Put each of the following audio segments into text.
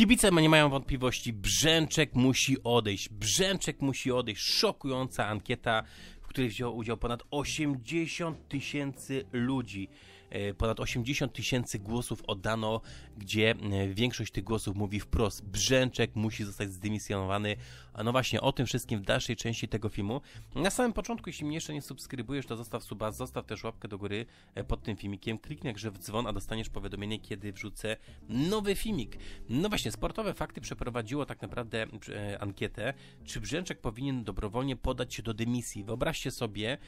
Kibice nie mają wątpliwości, Brzęczek musi odejść, Brzęczek musi odejść. Szokująca ankieta, w której wziął udział ponad 80 tysięcy ludzi. E, ponad 80 tysięcy głosów oddano, gdzie e, większość tych głosów mówi wprost: Brzęczek musi zostać zdymisjonowany a no właśnie, o tym wszystkim w dalszej części tego filmu. Na samym początku, jeśli mnie jeszcze nie subskrybujesz, to zostaw suba, zostaw też łapkę do góry e, pod tym filmikiem, kliknij grze w dzwon, a dostaniesz powiadomienie, kiedy wrzucę nowy filmik. No właśnie, Sportowe Fakty przeprowadziło tak naprawdę e, ankietę, czy Brzęczek powinien dobrowolnie podać się do dymisji. Wyobraźcie sobie,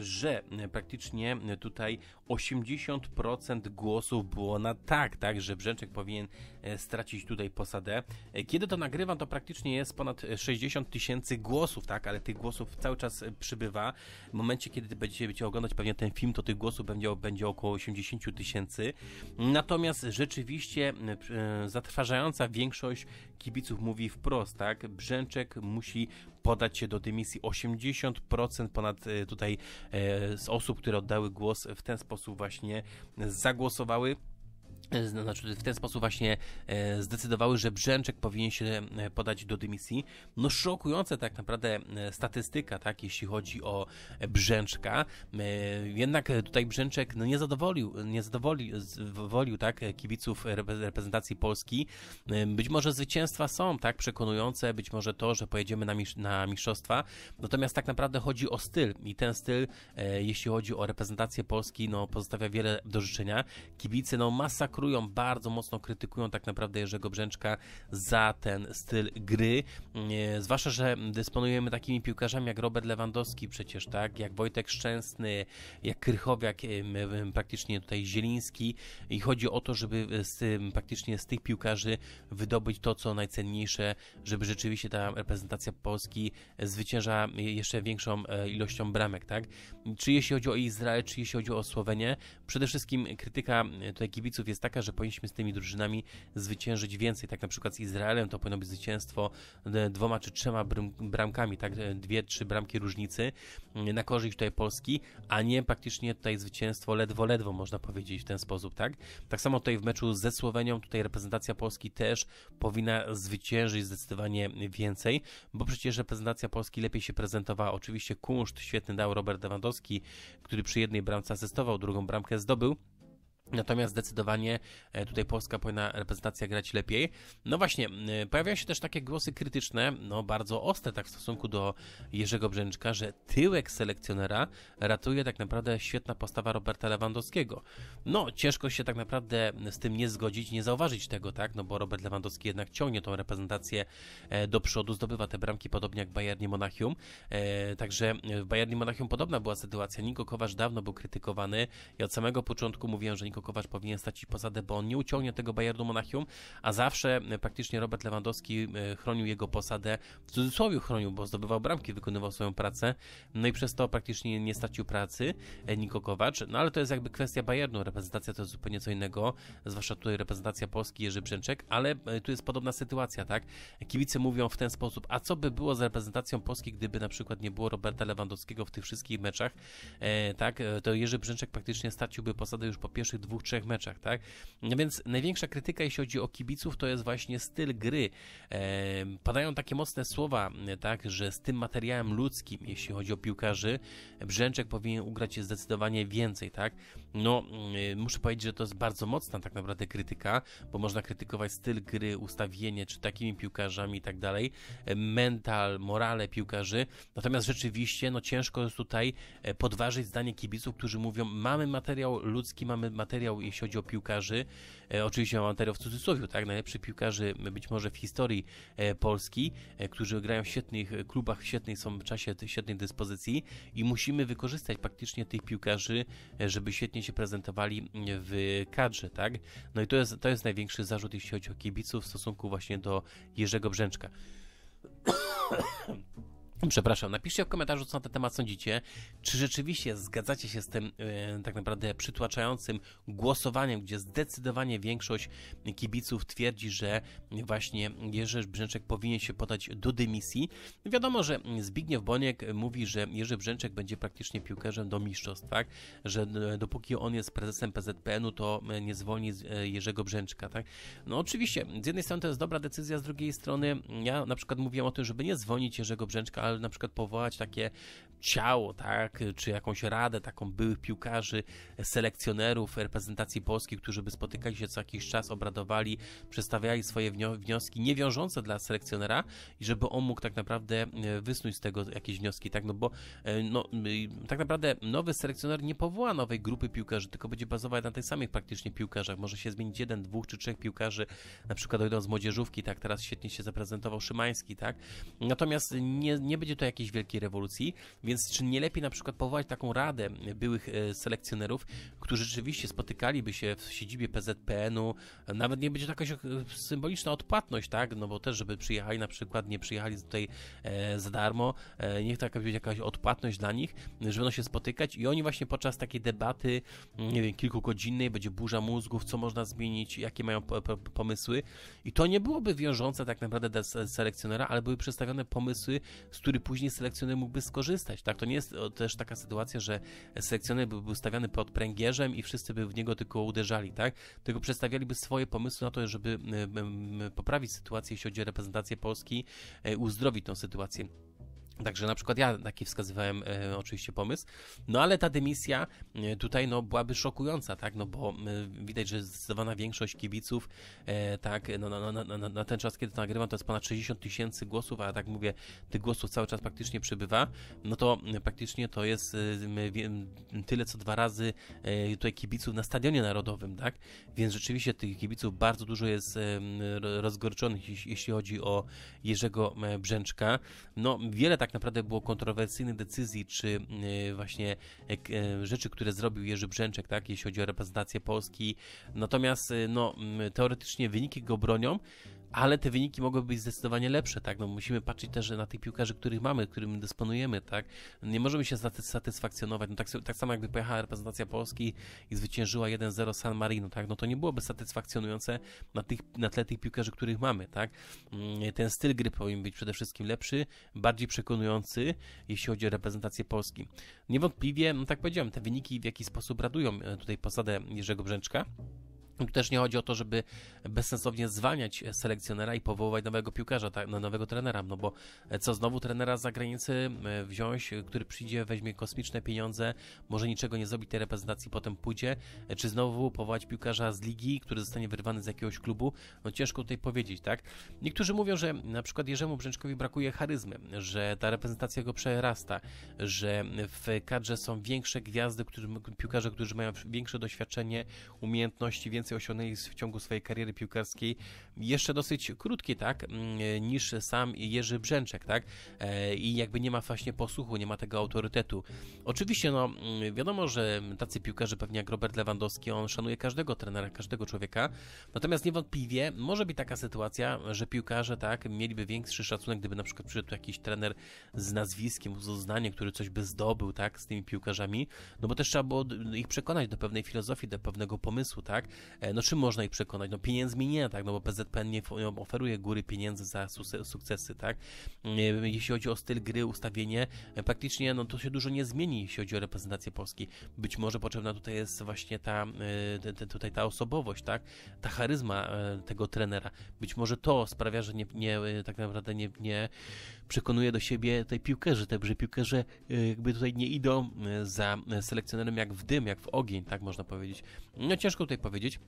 że e, praktycznie tutaj 80% głosów było na tak, tak, że Brzęczek powinien e, stracić tutaj posadę. Kiedy to nagrywam, to praktycznie jest ponad 60 tysięcy głosów, tak, ale tych głosów cały czas e, przybywa. W momencie, kiedy będziecie, będziecie oglądać pewnie ten film, to tych głosów będzie, będzie około 80 tysięcy. Natomiast rzeczywiście e, zatrważająca większość kibiców mówi wprost, tak, Brzęczek musi podać się do dymisji. 80% ponad e, tutaj z osób, które oddały głos w ten sposób właśnie zagłosowały E, znaczy w ten sposób właśnie e, zdecydowały, że Brzęczek powinien się e, podać do dymisji. No szokująca tak naprawdę statystyka, tak, jeśli chodzi o Brzęczka. Jednak tutaj Brzęczek no, nie zadowolił, nie zadowolił, tak, kibiców reprezentacji Polski. Być może zwycięstwa są, tak, przekonujące, być może to, że pojedziemy na, na mistrzostwa. Natomiast tak naprawdę chodzi o styl i ten styl, jeśli chodzi o reprezentację Polski, no pozostawia wiele do życzenia. Kibice, no masakrują masakrują, bardzo mocno krytykują tak naprawdę Jerzego Brzęczka za ten styl gry. Zwłaszcza, że dysponujemy takimi piłkarzami jak Robert Lewandowski przecież, tak? Jak Wojtek Szczęsny, jak Krychowiak, praktycznie tutaj Zieliński i chodzi o to, żeby z, praktycznie z tych piłkarzy wydobyć to, co najcenniejsze, żeby rzeczywiście ta reprezentacja Polski zwycięża jeszcze większą ilością bramek, tak? Czy jeśli chodzi o Izrael, czy jeśli chodzi o Słowenię, przede wszystkim krytyka tutaj kibiców jest tak taka, że powinniśmy z tymi drużynami zwyciężyć więcej. Tak na przykład z Izraelem to powinno być zwycięstwo e, dwoma czy trzema bramkami, tak? E, dwie, trzy bramki różnicy e, na korzyść tutaj Polski, a nie praktycznie tutaj zwycięstwo ledwo, ledwo można powiedzieć w ten sposób, tak? Tak samo tutaj w meczu ze Słowenią, tutaj reprezentacja Polski też powinna zwyciężyć zdecydowanie więcej, bo przecież reprezentacja Polski lepiej się prezentowała. Oczywiście kunszt świetny dał Robert Lewandowski, który przy jednej bramce asystował, drugą bramkę zdobył. Natomiast zdecydowanie e, tutaj polska powinna reprezentacja grać lepiej. No właśnie, e, pojawiają się też takie głosy krytyczne, no bardzo ostre tak w stosunku do Jerzego Brzęczka, że tyłek selekcjonera ratuje tak naprawdę świetna postawa Roberta Lewandowskiego. No, ciężko się tak naprawdę z tym nie zgodzić, nie zauważyć tego, tak? No bo Robert Lewandowski jednak ciągnie tą reprezentację e, do przodu, zdobywa te bramki podobnie jak Bayernie Monachium. Także w Bayernie Monachium podobna była sytuacja. Niko Kowasz dawno był krytykowany i od samego początku mówiłem, że Niko Michał Kowac powinien stracić posadę, bo on nie uciągnie tego Bayernu Monachium, a zawsze e, praktycznie Robert Lewandowski e, chronił jego posadę, w cudzysłowie chronił, bo zdobywał bramki, wykonywał swoją pracę, no i przez to praktycznie nie stracił pracy e, Niko Kowacz. no ale to jest jakby kwestia Bayernu, reprezentacja to jest zupełnie co innego, zwłaszcza tutaj reprezentacja Polski, Jerzy Brzęczek, ale tu jest podobna sytuacja, tak? Kibice mówią w ten sposób, a co by było z reprezentacją Polski, gdyby na przykład nie było Roberta Lewandowskiego w tych wszystkich meczach, tak? To Jerzy Brzęczek praktycznie straciłby posadę już po pierwszych dwóch, trzech meczach, tak? No więc największa krytyka, jeśli chodzi o kibiców, to jest właśnie styl gry. padają takie mocne słowa, tak, że z tym materiałem ludzkim, jeśli chodzi o piłkarzy, Brzęczek powinien ugrać zdecydowanie więcej, tak? No, muszę powiedzieć, że to jest bardzo mocna tak naprawdę krytyka, bo można krytykować styl gry, ustawienie, czy takimi piłkarzami i tak dalej, mental, morale piłkarzy, natomiast rzeczywiście, no ciężko jest tutaj e, podważyć zdanie kibiców, którzy mówią, mamy materiał ludzki, mamy materiał materiał, jeśli chodzi o piłkarzy. E, oczywiście materiał w cudzysłowie, tak? Najlepszych piłkarzy być może w historii e, Polski, e, którzy grają w świetnych klubach, w świetnej są w czasie świetnej dyspozycji i musimy wykorzystać praktycznie tych piłkarzy, żeby świetnie się prezentowali w kadrze, tak? No i to jest, to jest największy zarzut, jeśli chodzi o kibiców w stosunku właśnie do Jerzego Brzęczka. Przepraszam, napiszcie w komentarzu, co na ten temat sądzicie. Czy rzeczywiście zgadzacie się z tym e, tak naprawdę przytłaczającym głosowaniem, gdzie zdecydowanie większość kibiców twierdzi, że właśnie Jerzy Brzęczek powinien się podać do dymisji? Wiadomo, że Zbigniew Boniek mówi, że Jerzy Brzęczek będzie praktycznie piłkarzem do mistrzostw, tak? Że dopóki on jest prezesem PZPN-u, to nie zwolni e, Jerzego Brzęczka, tak? No oczywiście, z jednej strony to jest dobra decyzja, z drugiej strony ja na przykład mówiłem o tym, żeby nie zwolnić Jerzego Brzęczka, ale na przykład powołać takie ciało, tak, czy jakąś radę taką byłych piłkarzy, selekcjonerów reprezentacji polskiej, którzy by spotykali się co jakiś czas, obradowali, przedstawiali swoje wnioski niewiążące dla selekcjonera i żeby on mógł tak naprawdę e, wysnuć z tego jakieś wnioski, tak, no bo e, no, tak naprawdę nowy selekcjoner nie powoła nowej grupy piłkarzy, tylko będzie bazować na tych samych praktycznie piłkarzach, może się zmienić jeden, dwóch czy trzech piłkarzy, na przykład dojdą z młodzieżówki, tak, teraz świetnie się zaprezentował Szymański, tak, natomiast nie, nie nie będzie to jakiejś wielkiej rewolucji, więc czy nie lepiej na przykład powołać taką radę byłych e, selekcjonerów, którzy rzeczywiście spotykaliby się w siedzibie PZPN-u, nawet nie będzie to jakaś e, symboliczna odpłatność, tak, no bo też, żeby przyjechali na przykład, nie przyjechali tutaj e, za darmo, niech to będzie jakaś odpłatność dla nich, żeby się spotykać i oni właśnie podczas takiej debaty, mm, nie wiem, kilkugodzinnej, będzie burza mózgów, co można zmienić, jakie mają pomysły i to nie byłoby wiążące tak naprawdę dla selekcjonera, ale były przedstawione pomysły, z który później selekcjoner mógłby skorzystać. Tak, to nie jest e, też taka sytuacja, że selekcjoner byłby ustawiany pod pręgierzem i wszyscy by w niego tylko uderzali, tak? Tylko przedstawialiby swoje pomysły na to, żeby poprawić sytuację, jeśli chodzi o reprezentację Polski, e, uzdrowić tą sytuację. Także na przykład ja taki wskazywałem e, oczywiście pomysł, no ale ta dymisja e, tutaj no, byłaby szokująca, tak, no bo e, widać, że zdecydowana większość kibiców, e, tak, no, no, no, na, no, no, na, ten czas, kiedy to nagrywam, to jest ponad 60 tysięcy głosów, a tak mówię, tych głosów cały czas praktycznie przybywa, no to praktycznie to jest e, tyle co dwa razy tutaj kibiców na Stadionie Narodowym, tak, więc rzeczywiście tych kibiców bardzo dużo jest rozgorczonych, jeśli chodzi o Jerzego Brzęczka, no wiele tak tak naprawdę było kontrowersyjne decyzji, czy e, właśnie e, e, rzeczy, które zrobił Jerzy Brzęczek, tak, jeśli chodzi o reprezentację Polski. Natomiast no, teoretycznie wyniki go bronią ale te wyniki mogłyby być zdecydowanie lepsze, tak? No musimy patrzeć też na tych piłkarzy, których mamy, którymi dysponujemy, tak? Nie możemy się satysfakcjonować, no tak, tak samo jakby pojechała reprezentacja Polski i zwyciężyła 1-0 San Marino, tak? No to nie byłoby satysfakcjonujące na, tych, na tle tych piłkarzy, których mamy, tak? Mm, ten styl gry powinien być przede wszystkim lepszy, bardziej przekonujący, jeśli chodzi o reprezentację Polski. Niewątpliwie, no tak powiedziałem, te wyniki w jakiś sposób radują e, tutaj posadę Jerzego Brzęczka, tu też nie chodzi o to, żeby bezsensownie zwalniać e, selekcjonera i powoływać nowego piłkarza, tak, nowego trenera, no bo e, co znowu trenera z zagranicy e, wziąć, który przyjdzie, weźmie kosmiczne pieniądze, może niczego nie zrobi tej reprezentacji, potem pójdzie, czy znowu powołać piłkarza z ligi, który zostanie wyrwany z jakiegoś klubu, no ciężko tutaj powiedzieć, tak. Niektórzy mówią, że na przykład Jerzemu Brzęczkowi brakuje charyzmy, że ta reprezentacja go przerasta, że w kadrze są większe gwiazdy, którzy, piłkarze, którzy mają większe doświadczenie, umiejętności, więcej więcej osiągnęli w ciągu swojej kariery piłkarskiej, jeszcze dosyć krótkiej, tak, mm, niż sam Jerzy Brzęczek, tak, e, i jakby nie ma właśnie posłuchu, nie ma tego autorytetu. Oczywiście, no, mm, wiadomo, że tacy piłkarze, pewnie jak Robert Lewandowski, on szanuje każdego trenera, każdego człowieka, natomiast niewątpliwie może być taka sytuacja, że piłkarze, tak, mieliby większy szacunek, gdyby na przykład przyszedł jakiś trener z nazwiskiem, z uznaniem, który coś by zdobył, tak, z tymi piłkarzami, no bo też trzeba było ich przekonać do pewnej filozofii, do pewnego pomysłu, tak? E, no czym można ich przekonać? No pieniędzmi nie, tak, no bo PZPN nie oferuje góry pieniędzy za sukcesy, tak? E, jeśli chodzi o styl gry, ustawienie, e, praktycznie no to się dużo nie zmieni, jeśli chodzi o reprezentację Polski. Być może potrzebna tutaj jest właśnie ta, tutaj ta osobowość, tak? Ta charyzma tego trenera. Być może to sprawia, że nie, nie tak naprawdę nie, nie przekonuje do siebie tej piłkerzy, te że piłkerze e, jakby tutaj nie idą e, za selekcjonerem jak w dym, jak w ogień, tak można powiedzieć. No ciężko tutaj powiedzieć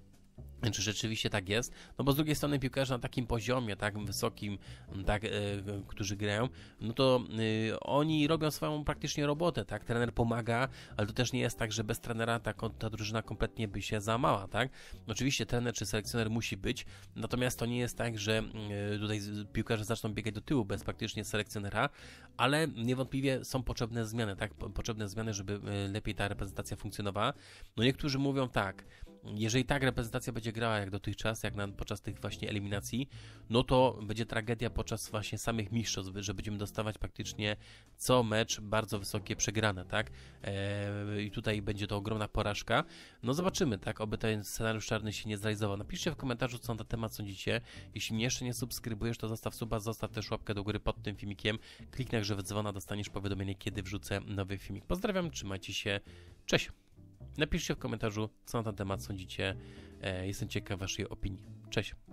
czy rzeczywiście tak jest, no bo z drugiej strony piłkarze na takim poziomie, tak wysokim, tak, e, którzy grają, no to e, oni robią swoją praktycznie robotę, tak, trener pomaga, ale to też nie jest tak, że bez trenera ta, ta drużyna kompletnie by się zamała, tak, oczywiście trener czy selekcjoner musi być, natomiast to nie jest tak, że e, tutaj piłkarze zaczną biegać do tyłu bez praktycznie selekcjonera, ale niewątpliwie są potrzebne zmiany, tak, potrzebne zmiany, żeby lepiej ta reprezentacja funkcjonowała, no niektórzy mówią tak, jeżeli tak reprezentacja będzie grała jak dotychczas, jak na, podczas tych właśnie eliminacji, no to będzie tragedia podczas właśnie samych mistrzostw, że będziemy dostawać praktycznie co mecz bardzo wysokie przegrane, tak? E, I tutaj będzie to ogromna porażka. No zobaczymy, tak? Oby ten scenariusz czarny się nie zrealizował. Napiszcie w komentarzu, co na temat sądzicie. Jeśli mnie jeszcze nie subskrybujesz, to zostaw suba, zostaw też łapkę do góry pod tym filmikiem. Kliknij, że dzwona, dostaniesz powiadomienie, kiedy wrzucę nowy filmik. Pozdrawiam, trzymajcie się, cześć! Napiszcie w komentarzu, co na ten temat sądzicie. E, jestem ciekaw Waszej opinii. Cześć.